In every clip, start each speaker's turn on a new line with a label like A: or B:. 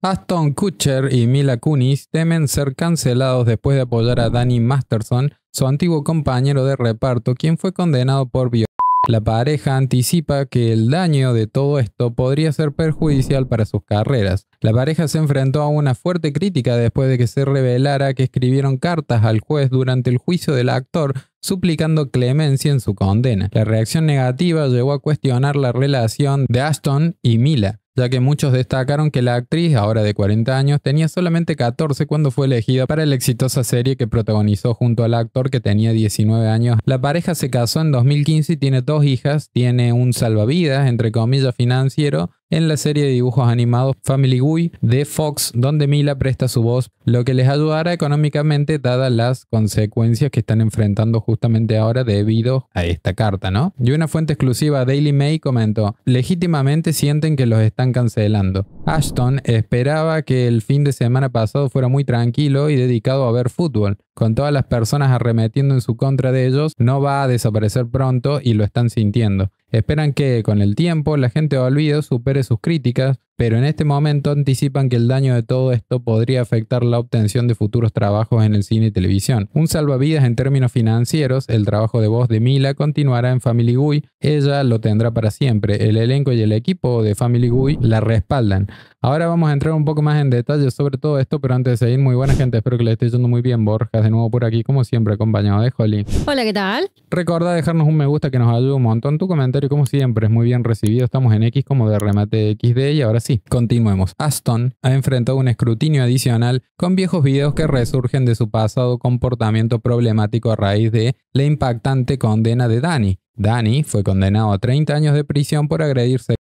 A: Aston Kutcher y Mila Kunis temen ser cancelados después de apoyar a Danny Masterson, su antiguo compañero de reparto, quien fue condenado por violación. La pareja anticipa que el daño de todo esto podría ser perjudicial para sus carreras. La pareja se enfrentó a una fuerte crítica después de que se revelara que escribieron cartas al juez durante el juicio del actor suplicando clemencia en su condena. La reacción negativa llevó a cuestionar la relación de Aston y Mila ya que muchos destacaron que la actriz, ahora de 40 años, tenía solamente 14 cuando fue elegida para la exitosa serie que protagonizó junto al actor que tenía 19 años. La pareja se casó en 2015 y tiene dos hijas, tiene un salvavidas, entre comillas, financiero, en la serie de dibujos animados Family Guy de Fox, donde Mila presta su voz, lo que les ayudará económicamente dadas las consecuencias que están enfrentando justamente ahora debido a esta carta, ¿no? Y una fuente exclusiva Daily Mail comentó, legítimamente sienten que los están cancelando. Ashton esperaba que el fin de semana pasado fuera muy tranquilo y dedicado a ver fútbol. Con todas las personas arremetiendo en su contra de ellos, no va a desaparecer pronto y lo están sintiendo. Esperan que con el tiempo la gente de Olvido supere sus críticas pero en este momento anticipan que el daño de todo esto podría afectar la obtención de futuros trabajos en el cine y televisión. Un salvavidas en términos financieros, el trabajo de voz de Mila continuará en Family Guy, ella lo tendrá para siempre, el elenco y el equipo de Family Guy la respaldan. Ahora vamos a entrar un poco más en detalle sobre todo esto, pero antes de seguir, muy buena gente, espero que le esté yendo muy bien, Borjas, de nuevo por aquí, como siempre, acompañado de Holly.
B: Hola, ¿qué tal?
A: Recuerda dejarnos un me gusta que nos ayuda un montón, tu comentario como siempre es muy bien recibido, estamos en X como de remate XD y ahora sí Continuemos. Aston ha enfrentado un escrutinio adicional con viejos videos que resurgen de su pasado comportamiento problemático a raíz de la impactante condena de Danny. Danny fue condenado a 30 años de prisión por agredirse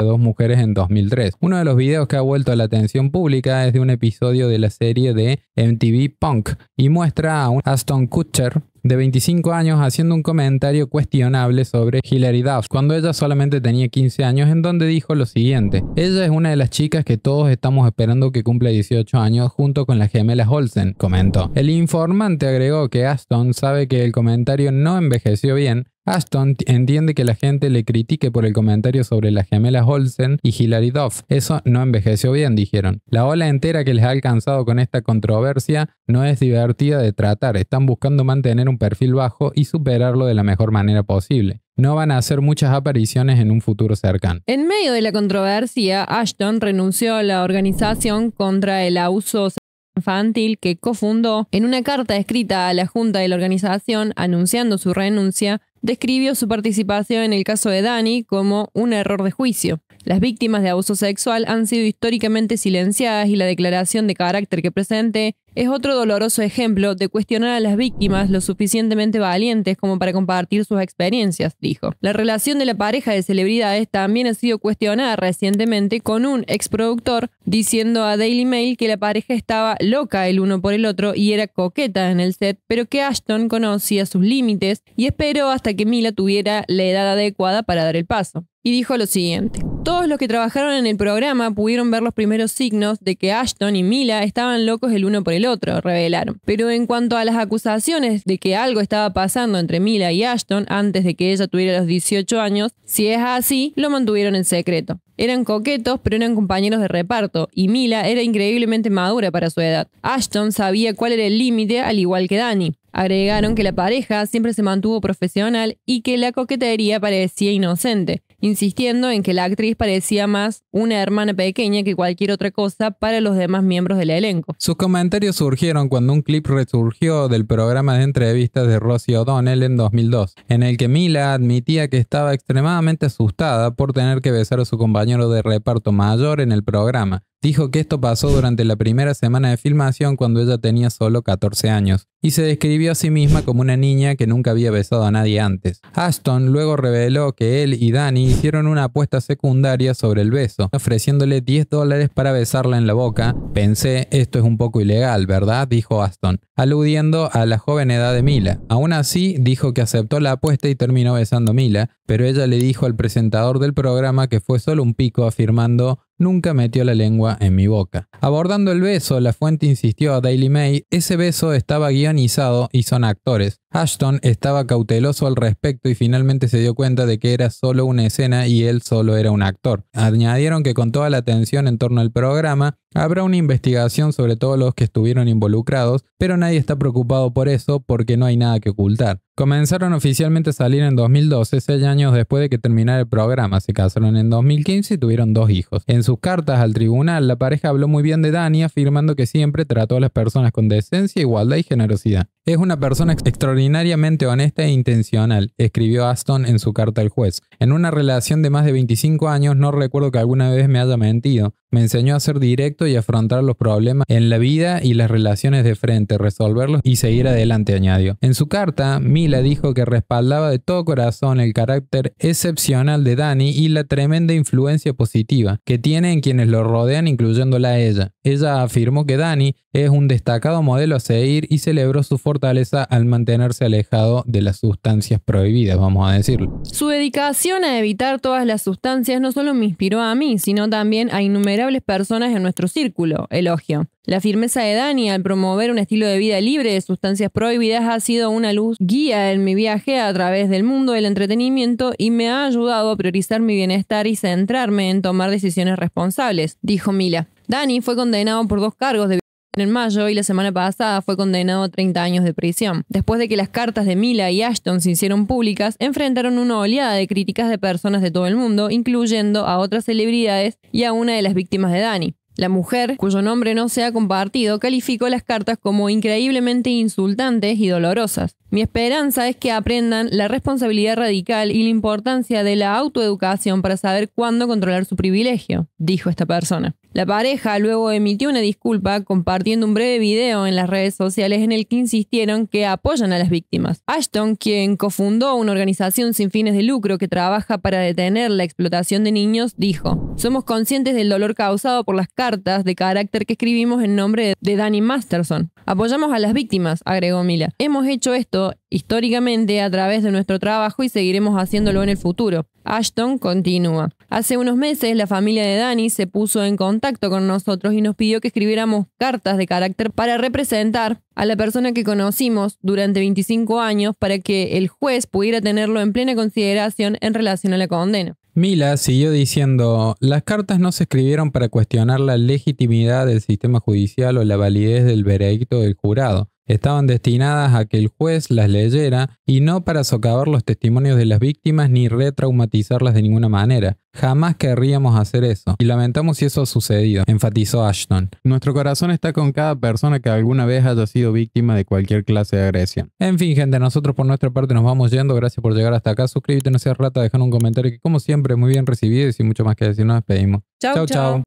A: a dos mujeres en 2003. Uno de los videos que ha vuelto a la atención pública es de un episodio de la serie de MTV Punk y muestra a un Aston Kutcher de 25 años haciendo un comentario cuestionable sobre Hilary Duff cuando ella solamente tenía 15 años en donde dijo lo siguiente, ella es una de las chicas que todos estamos esperando que cumpla 18 años junto con las gemelas Olsen, comentó. El informante agregó que Aston sabe que el comentario no envejeció bien Ashton entiende que la gente le critique por el comentario sobre las gemelas Olsen y Hilary Duff. Eso no envejeció bien, dijeron. La ola entera que les ha alcanzado con esta controversia no es divertida de tratar. Están buscando mantener un perfil bajo y superarlo de la mejor manera posible no van a hacer muchas apariciones en un futuro cercano.
B: En medio de la controversia, Ashton renunció a la organización contra el abuso infantil que cofundó en una carta escrita a la Junta de la organización anunciando su renuncia describió su participación en el caso de Dani como un error de juicio. Las víctimas de abuso sexual han sido históricamente silenciadas y la declaración de carácter que presente es otro doloroso ejemplo de cuestionar a las víctimas lo suficientemente valientes como para compartir sus experiencias, dijo. La relación de la pareja de celebridades también ha sido cuestionada recientemente con un exproductor diciendo a Daily Mail que la pareja estaba loca el uno por el otro y era coqueta en el set, pero que Ashton conocía sus límites y esperó hasta que Mila tuviera la edad adecuada para dar el paso. Y dijo lo siguiente. Todos los que trabajaron en el programa pudieron ver los primeros signos de que Ashton y Mila estaban locos el uno por el otro, revelaron. Pero en cuanto a las acusaciones de que algo estaba pasando entre Mila y Ashton antes de que ella tuviera los 18 años, si es así, lo mantuvieron en secreto. Eran coquetos, pero eran compañeros de reparto, y Mila era increíblemente madura para su edad. Ashton sabía cuál era el límite, al igual que Dani. Agregaron que la pareja siempre se mantuvo profesional y que la coquetería parecía inocente, insistiendo en que la actriz parecía más una hermana pequeña que cualquier otra cosa para los demás miembros del elenco.
A: Sus comentarios surgieron cuando un clip resurgió del programa de entrevistas de Rosie O'Donnell en 2002, en el que Mila admitía que estaba extremadamente asustada por tener que besar a su compañero de reparto mayor en el programa, Dijo que esto pasó durante la primera semana de filmación cuando ella tenía solo 14 años, y se describió a sí misma como una niña que nunca había besado a nadie antes. Ashton luego reveló que él y Danny hicieron una apuesta secundaria sobre el beso, ofreciéndole 10 dólares para besarla en la boca. Pensé, esto es un poco ilegal, ¿verdad? dijo Ashton, aludiendo a la joven edad de Mila. Aún así, dijo que aceptó la apuesta y terminó besando a Mila, pero ella le dijo al presentador del programa que fue solo un pico, afirmando nunca metió la lengua en mi boca. Abordando el beso, la fuente insistió a Daily May, ese beso estaba guionizado y son actores. Ashton estaba cauteloso al respecto y finalmente se dio cuenta de que era solo una escena y él solo era un actor. Añadieron que con toda la atención en torno al programa, Habrá una investigación sobre todos los que estuvieron involucrados, pero nadie está preocupado por eso porque no hay nada que ocultar. Comenzaron oficialmente a salir en 2012, seis años después de que terminara el programa. Se casaron en 2015 y tuvieron dos hijos. En sus cartas al tribunal, la pareja habló muy bien de Dani, afirmando que siempre trató a las personas con decencia, igualdad y generosidad. Es una persona extraordinariamente honesta e intencional, escribió Aston en su carta al juez. En una relación de más de 25 años no recuerdo que alguna vez me haya mentido. Me enseñó a ser directo y afrontar los problemas en la vida y las relaciones de frente, resolverlos y seguir adelante, añadió. En su carta, Mila dijo que respaldaba de todo corazón el carácter excepcional de Dani y la tremenda influencia positiva que tiene en quienes lo rodean, incluyéndola a ella. Ella afirmó que Dani es un destacado modelo a seguir y celebró su forma fortaleza al mantenerse alejado de las sustancias prohibidas, vamos a decirlo.
B: Su dedicación a evitar todas las sustancias no solo me inspiró a mí, sino también a innumerables personas en nuestro círculo, elogio. La firmeza de Dani al promover un estilo de vida libre de sustancias prohibidas ha sido una luz guía en mi viaje a través del mundo del entretenimiento y me ha ayudado a priorizar mi bienestar y centrarme en tomar decisiones responsables, dijo Mila. Dani fue condenado por dos cargos de en mayo y la semana pasada fue condenado a 30 años de prisión. Después de que las cartas de Mila y Ashton se hicieron públicas, enfrentaron una oleada de críticas de personas de todo el mundo, incluyendo a otras celebridades y a una de las víctimas de Dani. La mujer, cuyo nombre no se ha compartido, calificó las cartas como increíblemente insultantes y dolorosas. Mi esperanza es que aprendan la responsabilidad radical y la importancia de la autoeducación para saber cuándo controlar su privilegio, dijo esta persona. La pareja luego emitió una disculpa compartiendo un breve video en las redes sociales en el que insistieron que apoyan a las víctimas. Ashton, quien cofundó una organización sin fines de lucro que trabaja para detener la explotación de niños, dijo, somos conscientes del dolor causado por las cartas de carácter que escribimos en nombre de Danny Masterson. Apoyamos a las víctimas, agregó Mila. Hemos hecho esto históricamente a través de nuestro trabajo y seguiremos haciéndolo en el futuro. Ashton continúa. Hace unos meses la familia de Dani se puso en contacto con nosotros y nos pidió que escribiéramos cartas de carácter para representar a la persona que conocimos durante 25 años para que el juez pudiera tenerlo en plena consideración en relación a la condena.
A: Mila siguió diciendo, las cartas no se escribieron para cuestionar la legitimidad del sistema judicial o la validez del veredicto del jurado estaban destinadas a que el juez las leyera y no para socavar los testimonios de las víctimas ni retraumatizarlas de ninguna manera. Jamás querríamos hacer eso, y lamentamos si eso ha sucedido, enfatizó Ashton. Nuestro corazón está con cada persona que alguna vez haya sido víctima de cualquier clase de agresión. En fin, gente, nosotros por nuestra parte nos vamos yendo. Gracias por llegar hasta acá. Suscríbete, no seas rata, deja un comentario que como siempre muy bien recibido y sin mucho más que decir nos despedimos. Chao, chao.